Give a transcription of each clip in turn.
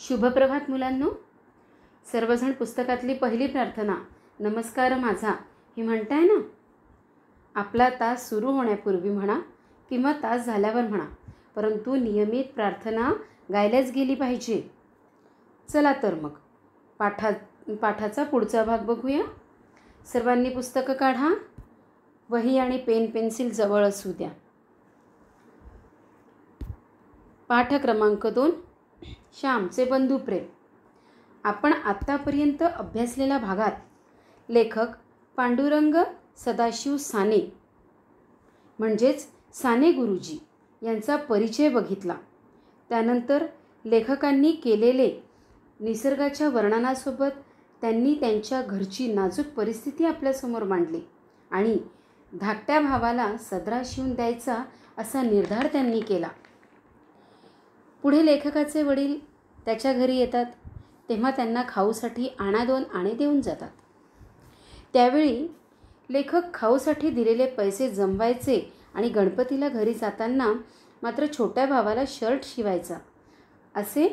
शुभप्रभात मुलांनो सर्वजण पुस्तकातली पहिली प्रार्थना नमस्कार माझा ही म्हणताय ना आपला तास सुरू होण्यापूर्वी म्हणा किंवा तास झाल्यावर म्हणा परंतु नियमित प्रार्थना गायल्याच गेली पाहिजे चला तर मग पाठा पाठाचा पुढचा भाग बघूया सर्वांनी पुस्तकं काढा वही आणि पेन पेन्सिल जवळ असू द्या पाठ क्रमांक दोन श्यामचे बंधुप्रेम आपण आत्तापर्यंत अभ्यासलेल्या भागात लेखक पांडुरंग सदाशिव साने म्हणजेच साने गुरुजी यांचा परिचय बघितला त्यानंतर लेखकांनी केलेले निसर्गाच्या वर्णनासोबत त्यांनी त्यांच्या घरची नाजूक परिस्थिती आपल्यासमोर मांडली आणि धाकट्या भावाला सदरा शिवून द्यायचा असा निर्धार त्यांनी केला पुढे लेखकाचे वडील त्याच्या घरी येतात तेव्हा त्यांना खाऊसाठी आणा दोन आणे देऊन जातात त्यावेळी लेखक खाऊसाठी दिलेले पैसे जमवायचे आणि गणपतीला घरी जाताना मात्र छोट्या भावाला शर्ट शिवायचा असे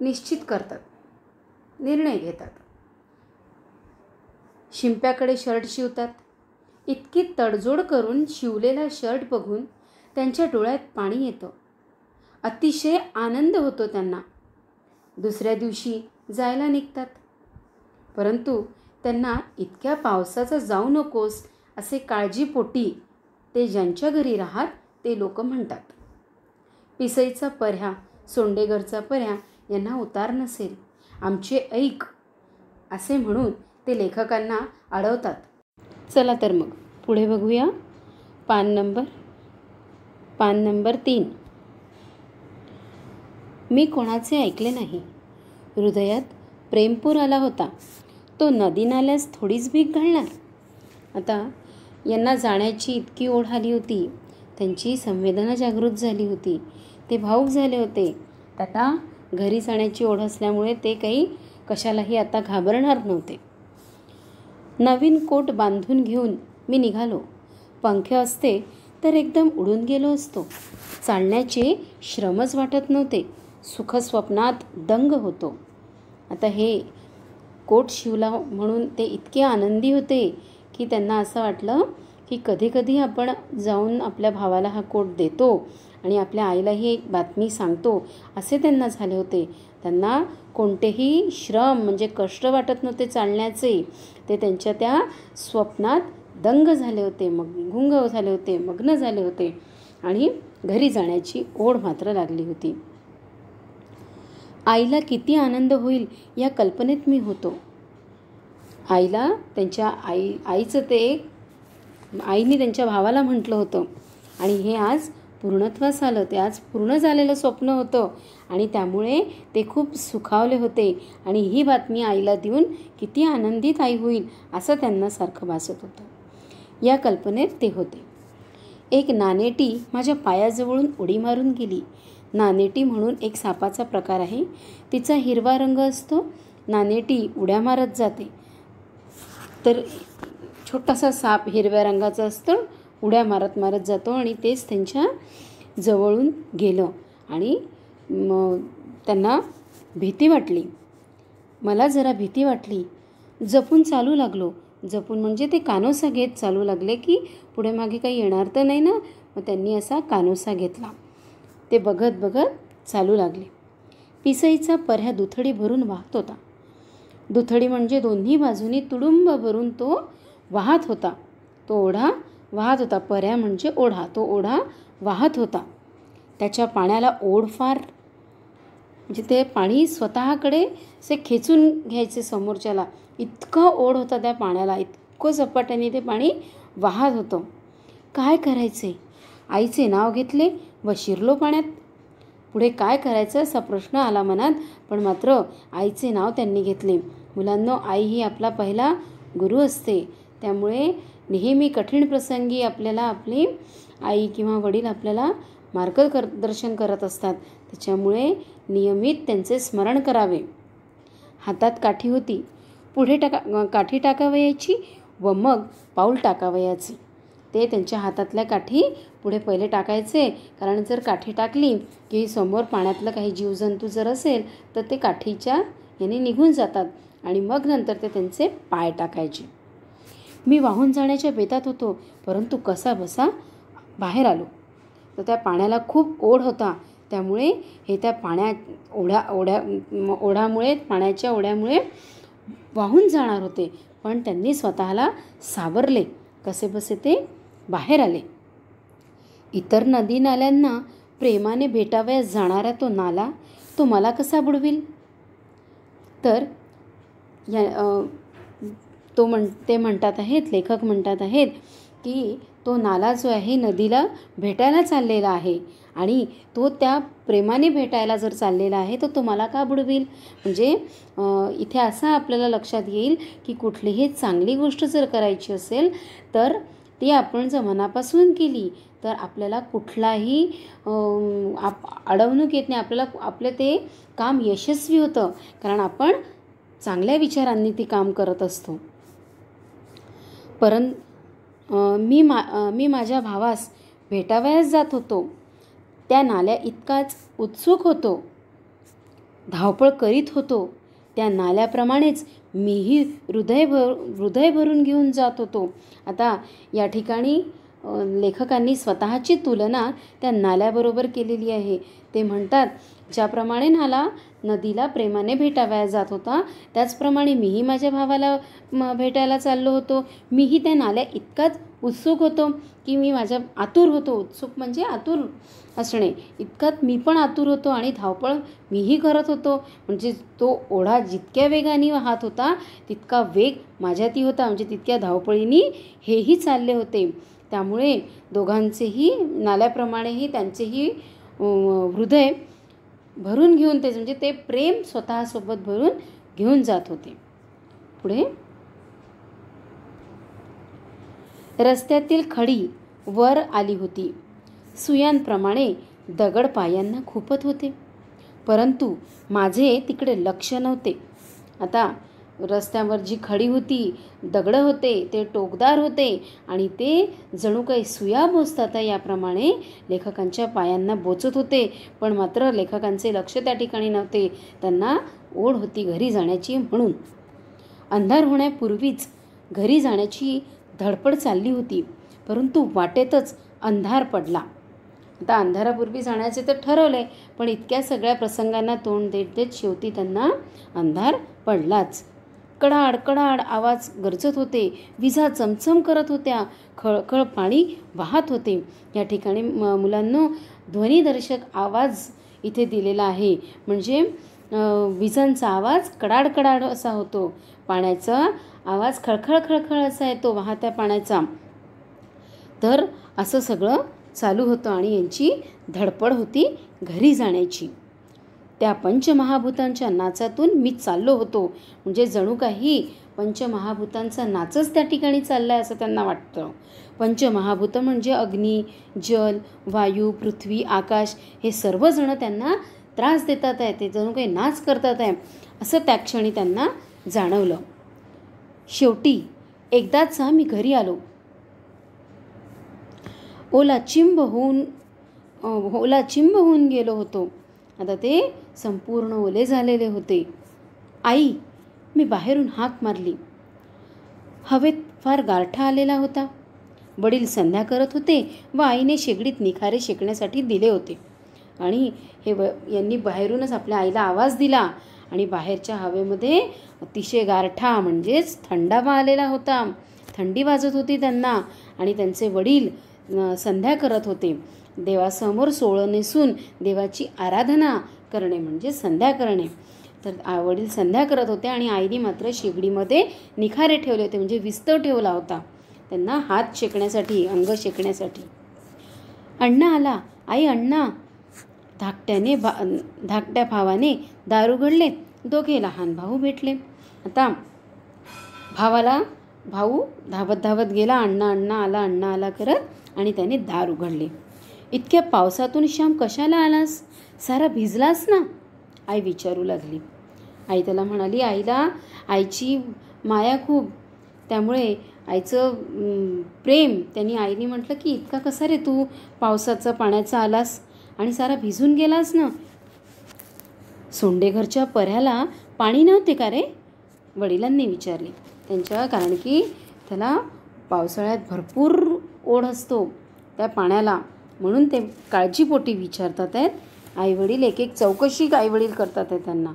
निश्चित करतात निर्णय घेतात शिंप्याकडे शर्ट शिवतात इतकी तडजोड करून शिवलेला शर्ट बघून त्यांच्या डोळ्यात पाणी येतं अतिशय आनंद होतो त्यांना दुसऱ्या दिवशी जायला निघतात परंतु त्यांना इतक्या पावसाचा जाऊ नकोस असे काळजीपोटी ते ज्यांच्या घरी राहत ते लोक म्हणतात पिसईचा पर्या सोंडेघरचा पर्या यांना उतार नसेल आमचे ऐक असे म्हणून ते लेखकांना अडवतात चला तर मग पुढे बघूया पान नंबर पान नंबर तीन मी कोणाचे ऐकले नाही हृदयात प्रेमपूर आला होता तो नदी नाल्यास थोडीच भीक घालणार आता यांना जाण्याची इतकी ओढ आली होती त्यांची संवेदना जागृत झाली होती ते भाऊक झाले होते आता घरी जाण्याची ओढ असल्यामुळे ते काही कशालाही आता घाबरणार नव्हते नवीन कोट बांधून घेऊन मी निघालो पंखे असते तर एकदम उडून गेलो असतो चालण्याचे श्रमच वाटत नव्हते सुखस्वप्नात दंग होतो आता हे कोट शिवला म्हणून ते इतके आनंदी होते की त्यांना असं वाटलं की कधीकधी आपण जाऊन आपल्या भावाला हा कोट देतो आणि आपल्या आईला ही एक बातमी सांगतो असे त्यांना झाले होते त्यांना कोणतेही श्रम म्हणजे कष्ट वाटत नव्हते चालण्याचे ते त्यांच्या त्या स्वप्नात दंग झाले होते मग गुंग झाले होते मग्न झाले होते आणि घरी जाण्याची ओढ मात्र लागली होती आईला किती आनंद होईल या कल्पनेत मी होतो आईला त्यांच्या आई आईचं ते एक आईने त्यांच्या भावाला म्हटलं होतं आणि हे आज पूर्णत्वास आलं ते आज पूर्ण झालेलं स्वप्न होतं आणि त्यामुळे ते खूप सुखावले होते आणि ही बातमी आईला देऊन किती आनंदित आई होईल असं त्यांना सारखं भासत होतं या कल्पनेत ते होते एक नानेटी माझ्या पायाजवळून उडी मारून गेली नानेटी म्हणून एक सापाचा प्रकार आहे तिचा हिरवा रंग असतो नानेटी उड्या मारत जाते तर छोटासा साप हिरव्या रंगाचा असतो उड्या मारत मारत जातो आणि तेच त्यांच्या जवळून गेलं आणि त्यांना भीती वाटली मला जरा भीती वाटली जपून चालू लागलो जपून म्हणजे ते कानोसा घेत चालू लागले की पुढे मागे काही येणार तर नाही ना मग त्यांनी असा कानोसा घेतला ते बघत बघत चालू लागले पिसईचा पर्या दुथडी भरून वाहत होता दुथडी म्हणजे दोन्ही बाजूनी तुडुंब भरून तो वाहत होता तो ओढा वाहत होता पर्या म्हणजे ओढा तो ओढा वाहत होता त्याच्या पाण्याला ओढ फार म्हणजे ते पाणी स्वतःकडे से खेचून घ्यायचे समोरच्याला इतकं ओढ होता त्या पाण्याला इतकं झपाट्याने ते पाणी वाहत होतं काय करायचे आईचे नाव घेतले व शिरलो पाण्यात पुढे काय करायचं असा प्रश्न आला मनात पण मात्र आईचे नाव त्यांनी घेतले मुलांनो आई ही आपला पहिला गुरु असते त्यामुळे नेहमी कठीण प्रसंगी आपल्याला आपली आई किंवा वडील आपल्याला मार्गदर्शन करत असतात त्याच्यामुळे नियमित त्यांचे स्मरण करावे हातात काठी होती पुढे टाका काठी टाकावयाची व मग पाऊल टाकावयाची ते त्यांच्या हातातल्या काठी पुढे पहिले टाकायचे कारण जर काठी टाकली की समोर पाण्यातलं काही जीवजंतू जर असेल तर ते काठीच्या याने निघून जातात आणि मग नंतर ते त्यांचे पाय टाकायचे मी वाहून जाण्याच्या बेतात होतो परंतु कसा बसा बाहेर आलो तर त्या पाण्याला खूप ओढ होता त्यामुळे हे त्या पाण्या ओढ्या ओढ्या ओढामुळे पाण्याच्या ओढ्यामुळे वाहून जाणार होते पण त्यांनी स्वतःला सावरले कसे बसे ते बाहेर आले इतर नदी नाल्यांना प्रेमाने भेटावयास जाणारा तो नाला तो मला कसा बुडविल तर या तो म्हण ते म्हणतात आहेत लेखक म्हणतात आहेत की तो नाला जो आहे नदीला भेटायला चाललेला आहे आणि तो त्या प्रेमाने भेटायला जर चाललेला आहे तर तो मला का बुडवील म्हणजे इथे असं आपल्याला लक्षात येईल की कुठलीही चांगली गोष्ट जर करायची असेल तर ती आपण जर मनापासून केली तर आपल्याला कुठलाही आप अडवणूक येत नाही आपल्याला आपलं ते काम यशस्वी होतं कारण आपण चांगल्या विचारांनी ते काम करत असतो परं मी मा मी माझ्या भावास भेटावयास जात होतो त्या नाल्या इतकाच उत्सुक होतो धावपळ करीत होतो त्या नाल्याप्रमाणेच मीही हृदय भर हृदय भरून घेऊन जात होतो आता या ठिकाणी लेखकांनी स्वतःची तुलना त्या नाल्याबरोबर केलेली आहे ते म्हणतात ज्याप्रमाणे नाला नदीला प्रेमाने भेटाव्या जात होता त्याचप्रमाणे मीही माझ्या भावाला भेटायला चाललो होतो मीही त्या नाल्या इतकाच उत्सुक होतो की मी माझ्या आतुर होतो उत्सुक म्हणजे आतुर असणे इतकात मी पण आतुर होतो आणि धावपळ मीही करत होतो म्हणजे तो ओढा जितक्या वेगाने वाहत होता तितका वेग माझ्यातही होता म्हणजे तितक्या धावपळींनी हेही चालले होते त्यामुळे दोघांचेही नाल्याप्रमाणेही त्यांचेही हृदय भरून घेऊन ते म्हणजे ते प्रेम स्वतःसोबत भरून घेऊन जात होते पुढे रस्त्यातील खडी वर आली होती सुयांप्रमाणे दगड पायांना खूपत होते परंतु माझे तिकडे लक्ष नव्हते आता रस्त्यावर जी खडी होती दगडं होते ते टोकदार होते आणि ते जणू काही सुया बोचताता याप्रमाणे लेखकांच्या पायांना बोचत होते पण मात्र लेखकांचे लक्ष त्या ठिकाणी नव्हते त्यांना ओढ होती घरी जाण्याची म्हणून अंधार होण्यापूर्वीच घरी जाण्याची धडपड चालली होती परंतु वाटेतच अंधार पडला आता अंधारापूर्वी जाण्याचे तर ठरवले पण इतक्या सगळ्या प्रसंगांना तोंड देत देत शेवटी त्यांना अंधार पडलाच कडाड कडाड आवाज गरजत होते विजा चमचम करत होत्या खळखळ पाणी वाहत होते या ठिकाणी म मुलांनो ध्वनीदर्शक आवाज इथे दिलेला आहे म्हणजे विजांचा आवाज कडाड कडाड असा होतो पाण्याचा आवाज खळखळ खळखळ असा येतो वाहत्या पाण्याचा तर असं सगळं चालू होतं आणि यांची धडपड होती घरी जाण्याची त्या पंचमहाभूतांच्या नाचातून मी चाललो होतो म्हणजे जणू काही पंचमहाभूतांचा नाचच त्या ठिकाणी चालला आहे असं त्यांना वाटतं पंचमहाभूत म्हणजे अग्नी जल वायू पृथ्वी आकाश हे सर्वजणं त्यांना त्रास देतात आहे ते जणू काही नाच करतात आहे असं त्या क्षणी त्यांना जाणवलं शेवटी एकदाच मी घरी आलो ओला चिंब होऊन ओला चिंब होऊन गेलो होतो आता ते संपूर्ण ओले झालेले होते आई मी बाहेरून हाक मारली हवेत फार गारठा आलेला होता वडील संध्या करत होते व आईने शेगडीत निखारे शेकण्यासाठी दिले होते आणि हे व यांनी बाहेरूनच आपल्या आईला आवाज दिला आणि बाहेरच्या हवेमध्ये अतिशय गारठा म्हणजेच थंडावा आलेला होता थंडी वाजत होती त्यांना आणि त्यांचे वडील संध्या करत होते देवासमोर सोळं नेसून देवाची आराधना करणे म्हणजे संध्या करणे तर आवडील संध्या करत होते आणि आईने मात्र शेगडीमध्ये निखारे ठेवले होते म्हणजे विस्तव ठेवला होता त्यांना हात शेकण्यासाठी अंग शेकण्यासाठी अण्णा आला आई अण्णा धाकट्याने भा धाकट्या भावाने दार उघडले दोघे लहान भाऊ भेटले आता भावाला भाऊ धावत धावत गेला अण्णा अण्णा आला अण्णा आला करत आणि त्याने दार उघडले इतक्या पावसातून श्याम कशाला आलास सारा भिजलास ना आई विचारू लागली आई त्याला म्हणाली आईला आईची माया खूप त्यामुळे आईचं प्रेम त्यांनी आईने म्हटलं की इतका कसा रे तू पावसाचा पाण्याचा आलास आणि सारा भिजून गेलास ना सोंडेघरच्या पर्याला पाणी नव्हते का रे वडिलांनी विचारले त्यांच्या कारण की त्याला पावसाळ्यात भरपूर ओढ असतो त्या पाण्याला म्हणून ते काळजीपोटी विचारतात आहेत आईवडील एक एक चौकशी आईवडील करतात आहेत त्यांना